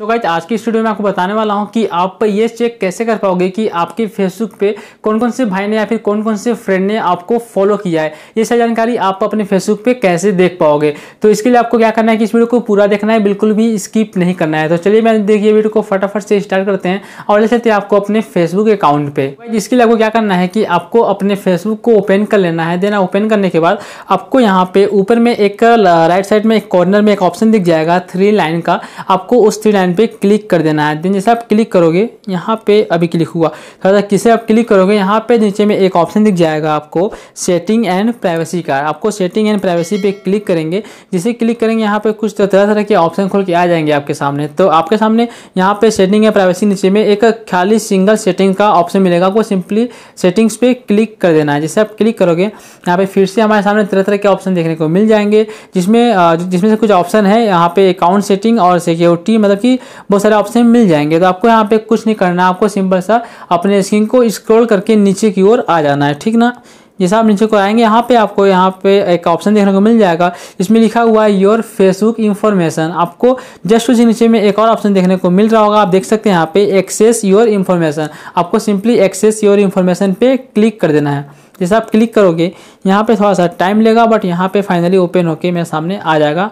तो गाइज आज की स्टूडियो में आपको बताने वाला हूँ कि आप ये चेक कैसे कर पाओगे कि आपके फेसबुक पे कौन कौन से भाई ने या फिर कौन कौन से फ्रेंड ने आपको फॉलो किया है ये सारी जानकारी आप अपने फेसबुक पे कैसे देख पाओगे तो इसके लिए आपको क्या करना है कि इस वीडियो को पूरा देखना है बिल्कुल भी स्किप नहीं करना है तो चलिए मैं देखिए वीडियो को फटाफट से स्टार्ट करते हैं और ले सकते हैं आपको अपने फेसबुक अकाउंट पे इसके लिए आपको क्या करना है कि आपको अपने फेसबुक को ओपन कर लेना है देना ओपन करने के बाद आपको यहाँ पे ऊपर में एक राइट साइड में एक कॉर्नर में एक ऑप्शन दिख जाएगा थ्री लाइन का आपको उस थ्री लाइन आइकन पे क्लिक कर देना है दिन जैसे आप क्लिक करोगे यहाँ पे अभी क्लिक हुआ थोड़ा किसे आप क्लिक करोगे यहाँ पे नीचे में एक ऑप्शन दिख जाएगा आपको सेटिंग एंड प्राइवेसी का आपको सेटिंग एंड प्राइवेसी पे क्लिक करेंगे जिसे क्लिक करेंगे यहाँ पे कुछ तरह तरह के ऑप्शन खोल के आ जाएंगे आपके सामने तो आपके सामने यहाँ पे सेटिंग एंड प्राइवेसी नीचे में एक खाली सिंगल सेटिंग का ऑप्शन मिलेगा आपको सिंपली सेटिंग्स पे क्लिक कर देना है जैसे आप क्लिक करोगे यहाँ पे फिर से हमारे सामने तरह तरह के ऑप्शन देखने को मिल जाएंगे जिसमें जिसमें से कुछ ऑप्शन है यहाँ पे अकाउंट सेटिंग और सिक्योरिटी मतलब कि बहुत सारे ऑप्शन मिल जाएंगे तो आपको यहाँ पे कुछ नहीं करना आपको सिंपल सा अपने स्क्रीन को स्क्रॉल करके नीचे की ओर आ जाना है ठीक ना जैसे आप नीचे को आएंगे यहाँ पे आपको यहाँ पे एक ऑप्शन देखने को मिल जाएगा इसमें लिखा हुआ है योर फेसबुक इन्फॉर्मेशन आपको जस्ट उसी नीचे में एक और ऑप्शन देखने को मिल रहा होगा आप देख सकते हैं यहाँ पे एक्सेस योर इन्फॉर्मेशन आपको सिंपली एक्सेस योर इन्फॉर्मेशन पे क्लिक कर देना है जैसे आप क्लिक करोगे यहाँ पे थोड़ा सा टाइम लेगा बट यहाँ पे फाइनली ओपन होके मेरे सामने आ जाएगा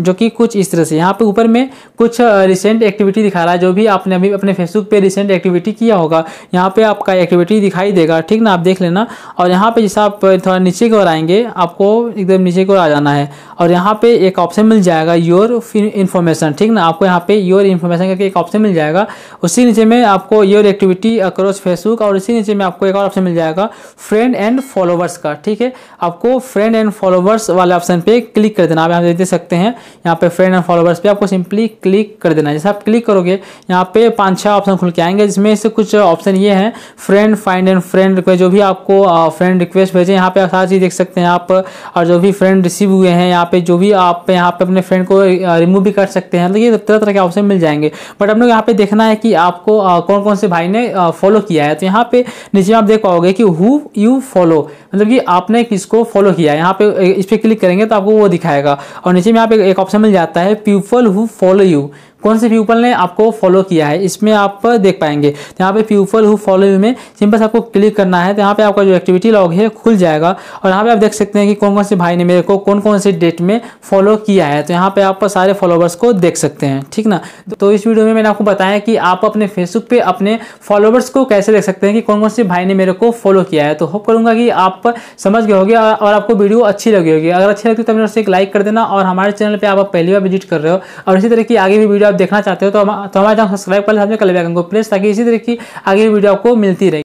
जो कि कुछ इस तरह से यहाँ पे ऊपर में कुछ रिसेंट एक्टिविटी दिखा रहा है जो भी आपने अभी अपने फेसबुक पे रिसेंट एक्टिविटी किया होगा यहाँ पे आपका एक्टिविटी दिखाई देगा ठीक ना आप देख लेना और यहाँ पे जैसा आप थोड़ा नीचे की ओर आएंगे आपको एकदम नीचे की ओर आ जाना है और यहाँ पे एक ऑप्शन मिल जाएगा योर इन्फॉर्मेशन ठीक ना आपको यहाँ पे योर इन्फॉर्मेशन करके एक ऑप्शन मिल जाएगा उसी नीचे में आपको योर एक्टिविटी अक्रॉस फेसबुक और इसी नीचे में आपको एक और ऑप्शन मिल जाएगा फ्रेंड एंड फॉलोवर्स का ठीक है आपको फ्रेंड एंड फॉलोवर्स वाले ऑप्शन पे क्लिक कर देना आप यहाँ देख सकते हैं यहाँ पे फ्रेंड एंड फॉलोवर्स पे आपको सिंपली क्लिक कर देना है जैसे आप क्लिक करोगे यहाँ पे पांच छह ऑप्शन खुल के आएंगे जिसमें से कुछ ऑप्शन ये हैं friend find and friend request जो भी आपको फ्रेंड रिक्वेस्ट भेजें यहाँ पे आप सारा चीज़ देख सकते हैं आप और जो भी फ्रेंड रिसीव हुए हैं यहाँ पे जो भी आप यहाँ पे अपने फ्रेंड को रिमूव भी कर सकते हैं मतलब ये तरह तरह के ऑप्शन मिल जाएंगे बट हम लोग यहाँ पे देखना है कि आपको कौन कौन से भाई ने फॉलो किया है तो यहाँ पे नीचे आप देख पाओगे कि हु यू फॉलो मतलब कि आपने किसको फॉलो किया है यहाँ पे इस पर क्लिक करेंगे तो आपको वो दिखाएगा और नीचे में यहाँ पे एक ऑप्शन मिल जाता है पीपल हु फॉलो यू कौन से पीपल ने आपको फॉलो किया है इसमें आप देख पाएंगे तो यहाँ पे पीपल हु फॉलो यू में सिंपल आपको क्लिक करना है तो यहाँ पे आपका जो एक्टिविटी लॉग है खुल जाएगा और यहाँ पे आप देख सकते हैं कि कौन कौन से भाई ने मेरे को कौन कौन से डेट में फॉलो किया है तो यहाँ पे आप सारे फॉलोवर्स को देख सकते हैं ठीक ना तो इस वीडियो में मैंने आपको बताया कि आप अपने फेसबुक पे अपने फॉलोवर्स को कैसे देख सकते हैं कि कौन कौन से भाई ने मेरे को फॉलो किया है तो होप करूंगा कि आप समझ गए होगी और आपको वीडियो अच्छी लगी होगी अगर अच्छी लगती है तो मेरे से एक लाइक कर देना और हमारे चैनल पर आप पहली बार विजिट कर रहे हो और इसी तरह की आगे भी वीडियो आप देखना चाहते हो तो, तो हमारे चैनल सब्सक्राइब कर लेकिन को प्रेस ताकि इसी तरह की आगे वीडियो आपको मिलती रहे